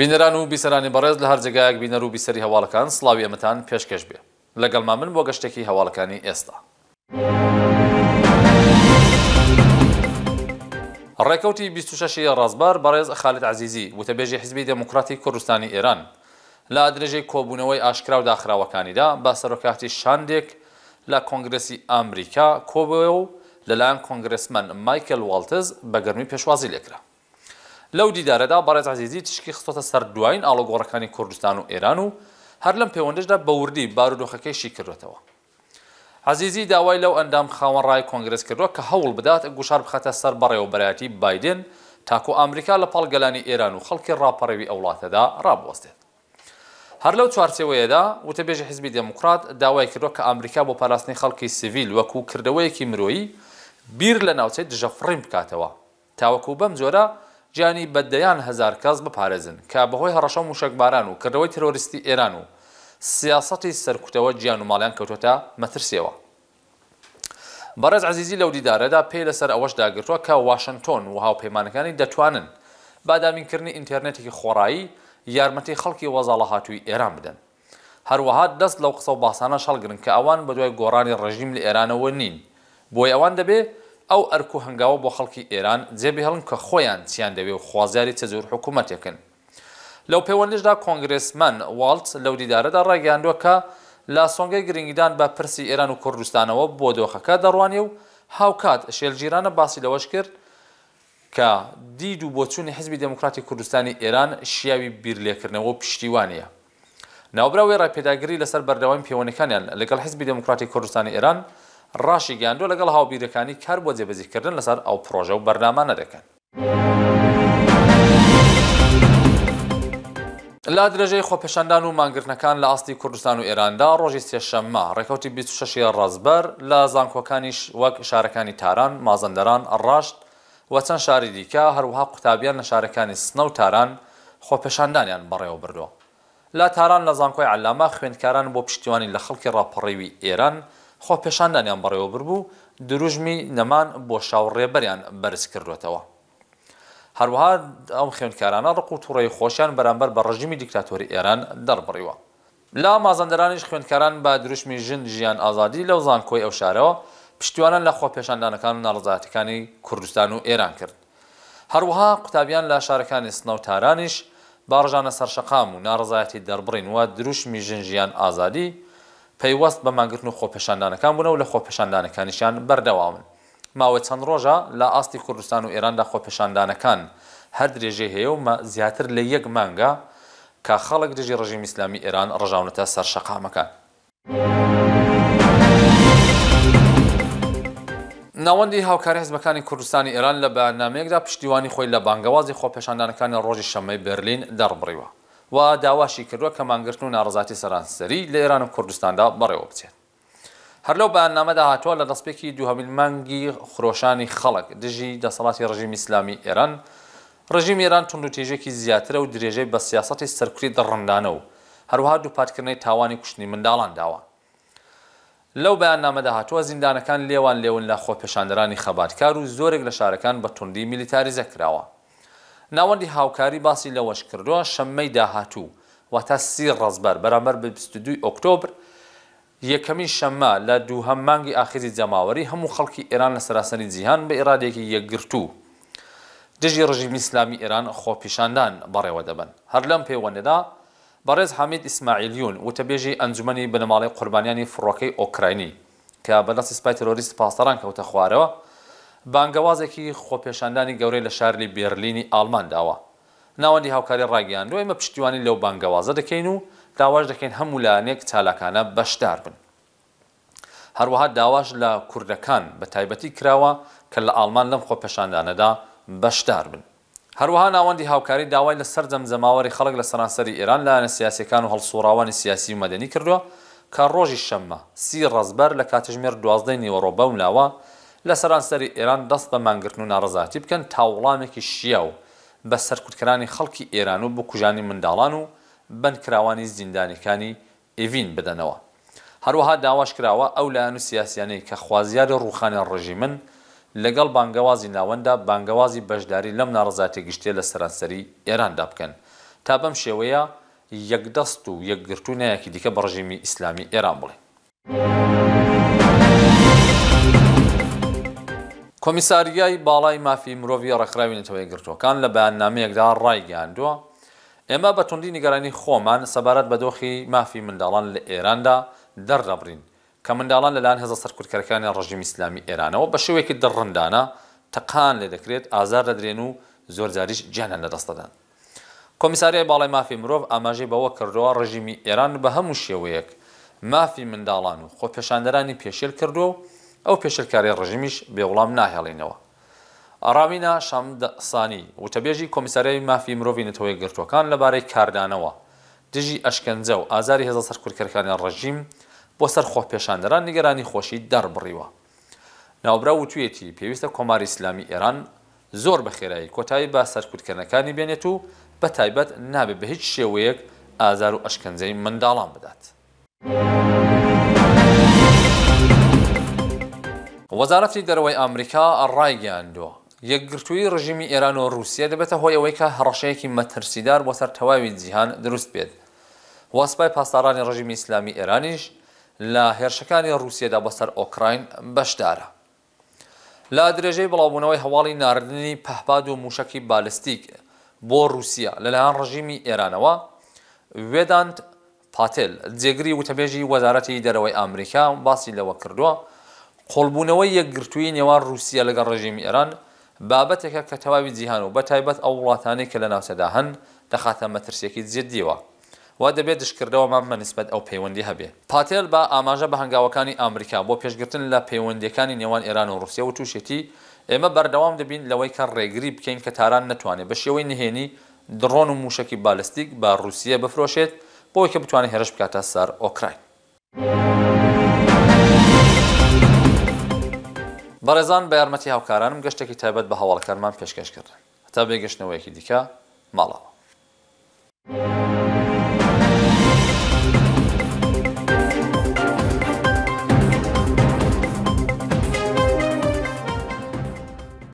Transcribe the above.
بینەران و بیسەرانی بەڕێز لە هەر جگایەک بینەر و بیسەری هەواڵەکان سلاوی ئەمەتان پێشکەش بێ لەگەڵما من بۆ گەشتێکی هەواڵەکانی ئێستا. ڕێکەوتی 26 ڕازبار بەڕێز خالت عزیزی وتەبێژی حزبی دموکراتی کوردستانی ئێران لە ئادرێژەی کۆبوونەوەی ئاشکرا و داخراوەکانیدا بە سەرۆکاتی شاندێک لە کۆنگرسی ئەمریکا کۆبەوە و لەلایەن کۆنگرسمەن مایکل والتز بە گەرمی پێشوازی لێکرا. لەو دیدارەدا بەڕێز عزیزی تشکی خستۆتە سەر دوایین ئاڵۆگۆڕەکانی کوردستان و ئێران و هەر لەم پەیوەندەشدا بەوردی بارودۆخەکەیشی کردێتەوە. حەزیزی داوای لەو ئەندام خاوەن ڕای کۆنگرس کردووە کە هەوڵ بدات گوشار بخەتە سەر بەڕێوەبەتی بادن تاکو ئەمریکا لە پاڵگەلانی ئێران و خەڵکی ڕاپەڕەوی ئەوڵاتەدا ڕابوەستێت. هەر لەو چوارچەوەیەدا وتەبێژی حزبی دموکرات داوای کردوە کە ئەمریکا بۆ پاراستنی خەڵکی سیڤیل وەکو کردەوەیەکی مرۆیی بیر لە ناوچەی دژەفڕیم بکاتەوە. تاوەکو بەم جۆرە جیانی بەدەیان هزار کەس بپارێزن کە بەهۆی هەڕەشە و شەکباران و کردەوەی تەرۆریستی ئێران و سیاستی سەرکوتەوە گیان و ماڵیان کەوتۆتە مەترسیەوە. بەڕێز عزیزی لەو دیدارەدا پێی لەسەر ئەوەش داگرتووە کە وااشنگتۆن و هاوپەیمانەکانی دەتوانن بادامینکردنی ئینتەرنێتێکی خۆڕایی یارمەتی خەڵکی وەزاڵە هاتووی ئێران بدەن. هەروەها دەست لەو قسە و باسانە شەڵگرن کە ئەوان بەدوای گۆڕانی ڕژیم لە ئێرانەوە نین. بۆی ئەوان دەبێت ئەو ئەرکو هەنگاوە بۆ خەڵکی ئێران جێبی هەڵن کە خۆیان چیان دەوێ و خوازیاری چە زۆر حکوومەتێکن لەو پەیوەندشدا کۆنگرسمان والت لەو دیدارەدا ڕێگەاندووە کە لا سۆنگی گرنگیدان بە پرسی ئێران و کوردستانەوە بۆ دۆخەکە دەڕوانێ و هاوکات شێلگیرانە باسی لەوەش کرد کە دید و بۆچوونی حزبی دموکراتی کوردستانی ئێران شیاوی بیرلێکردنەوە پشتیوانە ناوبراوی ڕێپێداگری لەسەر بەردەوام پەیوەندەکانیان لەگەڵ حزبی دموکراتی کوردستانی ئێران ڕاشی گیاندۆ لەگەڵ هاوبیرەکانی کار بۆ جێبەزیکردن لەسەر ئەو پرۆژە و بەرنامانە دەکەن. لا درێژەی خۆپەشەندان و مانگرتنەکان لە ئاستی کوردستان و ئێراندا ڕۆژی سێشەممە ڕێکوتی 26 ڕزبەر لە زانکۆکانیش وەک شارەکانی تاران مازەندەران ڕاشت وە چەند شاری دیکە هەروها قوتابیان لە شارەکانی سنە و تاران خۆپەشاندانیان بەڕێوە بردووە. لا تاران لە زانکۆی علامە خوێندکاران بۆ پشتیوانی لە خەڵکی ڕاپەڕێوی ئێران خۆ پێشاندانیان بەڕێوە بربوو دروژمی نەمان بۆ شاوڕێبەریان بەرز کردوێتەوە. هەروەها ئەم خوێنکارانە ڕق و تووڕی خۆشیان بەرامبەر بە ڕژیمی دیکتاتۆری ئێران دەربڕیوە. لا مازەندەرانیش خوێندکاران بە دروشمی ژن ژیان ئازادی لەو زانکۆی ئەو شارەوە پشتیوانان لە خۆپێشاندانەکان و ناڕزاتەکانی کوردستان و ئێران کرد. هەروەها قوتابیان لە شارەکانی سنە و تارانیش باڕژانە سەرشەقام و ناڕزایەتی دەربڕین وە دروشمی ژن ژیان ئازادی پەیوەست بە مانگرتن و خۆپەشاندانەکان بوونەوە لە خۆپەشاندانەکانیشیان بەردەوامن ماوە چەند ڕۆژە لە ئاستی کوردستان و ئێراندا خۆپەشاندانەکان هەر درێژێ هەیە و زیاتر لە یەک مانگە کە خەڵک دژی ڕژیم ئسلامی ئێران ڕژاونەتە سەر شەقامەکان. ناوەندی هاوکاری هەزمەکانی کوردستانی ئێران لە بەنامەیەکدا پشتیوانی خۆی لە بانگەوازی خۆپەشاندانەکانی ڕۆژی شەمەی برلین دەڕبڕیوە. و داواشی کردووە کە مانگرتن و ناڕزاتی سەرانسەری لە ئێران و کوردستاندا بەڕێوە بچێت هەر لەو بەیانامەدا هاتووە لە دەستپێکی دوهەمیل مانگی خرۆشانی خەڵک دژی دەسەڵاتی ڕژیم ئیسلامی ئێران ڕژیم ئێران تونند و تێژێکی زیاترە و درێژەی بە سیاستی سەرکری دەڕندانە و هەروها دووپاتکردنی تاوانی کوشتنی منداڵان داوە لەو بەیان نامەدا هاتووە زیندانەکان لێوان لێون لە خۆپێشاندرانی خەباتکار و زۆرێک لە شارەکان بە توندی میلیتاریزە کراوە ناوەندی هاوکاری باسی لەوەش کردووە شەممەی داهاتوو واتە سی ڕزبەر بەرامەر بە 22 ئۆکتۆبر یەکەمی شەممە لە دووهەم مانگی ئاخری جەماوەری هەموو خەڵکی ئێران لە سەراسەری جیهان بە ئێرادێکی یەکگرتوو دژی ڕژیمی ئسلامی ئێران خۆپیشاندان بەڕێوە دەبن هەر لەم پەیوەندەدا بەڕێز حامید ئیسماعیلیون وتەبێژی ئەنجومی بنەماڵی قوربانیانی فڕۆکەی ئۆکراینی کە بەدەستی سپای تەرۆریست پاسداران کەوتە خوارەوە بانگەوازێکی خۆپێشاندانی گەورەی لە شارلی بێرلینی ئالمان داوە ناوەندی هاوکاری ڕاگەیان دوێ مە پشتیوانی لەو بانگەوازە دەکەین و داواش دەکەین هەموو لایەنێک چالاکانە بەشدار بن هەروەها داواش لە کوردەکان بە تایبەتی کراوە کە لە ئالمان لەم خۆپەشاندانەدا بەشدار بن هەروەها ناوەندی هاوکاری داوای لە سەر جەمزەماوەری خەڵک لە سەرانسەری ئێران لایەنە سیاسەکان و هەڵسوراوانی سیاسی و مەدەنی کردووە کە ڕۆژی شەممە سی ڕزبەر لە کاتژمێر دوازدەی نیوەڕۆبە وناوە لە سەرانسەری ئێران دەست بە مانگرتن و ناڕزاتی بکەن تاوڵامێکی شیە و بە سەرکوتکرانی خەڵکی ئێران و بۆ کوژانی منداڵان و بنکراوانی زیندانەکانی ئڤین بدەنەوە هەروەها داواش کراوە ئەو لایەن و سیاسیانەی کە خوازیارە ڕوخانی ڕژی من لەگەڵ بانگەوازی ناوەندا بانگەوازی بەشداری لەم ناڕزاتی گشتێ لە سەرانسەری ئێراندا بکەن تا بەم شێوەیە یەکدەست و یەکگرتوونەیەکی دیکە بە ڕژیمی ئیسلامی ئێران بڵێ. کۆمیساریای باڵای مافی مرۆڤی ڕخراوینەوە یەگرتوەکان لە بەیاننامەیەکدا ڕایگەاندووە ئێمە بە توندی نیگەرانی خۆمان سەبارەت بە دۆخی مافی منداڵان لە ئێراندا دەردەبرین کە منداڵان لەلاەن هەزە سەرکوتکەرەکانی ڕژیم ئسلامی ئێرانەوە بە شوێکی دڕندانە تەقان لێ دەکرێت ئازار دەدرێن و زۆرجاریش جیانە لەدەستدەدان. کۆمیساریای باڵای مافی مرۆڤ ئاماژەی بەوە کردووە ڕژیمی ئێران بە هەموو شێوەیەک مافی منداڵان و خۆپێشاندەرانی پێشێل کردو و ئەو پێشکاری ڕژیمیش بێوڵام ناهێڵینەوە ئارامینە شامدەسانی وتەبێژی کۆمیسارایی مافی مرۆڤی نەتەوەی گرتوەکان لەبارەی کاردانەوە دژی ئەشکەنجە و ئازاری هێزە سەرکوورکەرکانی ڕژیم بۆ سەر خۆپێشاندەران نیگەرانی خۆشی دەربڕیوە ناوبرا وتوێتی پێویستە کۆماری ئسلامی ئێران زۆر بەخێرایی کۆتایی با سەرکوتکردنەکانی بێنێت و بە تایبەت نابێت بە هیچ شێوەیەک ئازار و ئەشکەنجەی منداڵان بدات. وەزارەتی دەرەوەی ئەمریکا ڕایگەیاندووە یەکگرتووی ڕژیمی ئێران و رووسیا دەبێتە هۆی ئەوەی کە هەڕەشەیەکی مەترسیدار بۆ سەر تەواوی جیهان دروست بێت وەسپای پاسدارانی ڕژیمی ئیسلامی ئێرانیش لە هێرشەکانی رووسیادا بەسەر ئۆکراین بەشدارە لا درێژەی بڵاوبوونەوەی هەواڵی ناردنی پەهباد و موشکی بالستیک بۆ رووسیا لەلایەن ڕژیمی ئێرانەوە وێدانت پاتل جێگری وتەبێژی وەزارەتی دەرەوەی ئامریکا باسی لەوە کردووە قۆڵبوونەوەی یەکگرتووی نێوان رووسیا لەگەڵ ڕژیمی ئێران بابەتێکە کە تەواوی جیهان و بە تایبەت ئەو وڵاتانی کە لە ناوسەدا هەن دەخاتە مەترسیەکی جددیوە وا دەبێت دشکردەوە مامە نسبت ئەو پەیوەندی هەبێ پاتێل بە ئاماژە بە هەنگاوەکانی ئامریکا بۆ پێشگرتن لە پەیوەندەکانی نێوان ئێران و رووسیا و تووشێتی ئێمە بەردەوام دەبین لەوەی کە ڕێگری بکەین کە تاران نتوانێت بە شێوەی نهێنی درۆن و موشکی بالستیک بە رووسیا بفرۆشێت بۆی کە بتوانێت هێرش بکاتە سەر ئۆکراین. بەڕێزان بە یارمەتی هاوکارانم گەشتێکی تایبەت بە هەواڵەکانمان پێشکەش کردن تا بێگەشتنەوەیەکی دیکە ماڵەوە.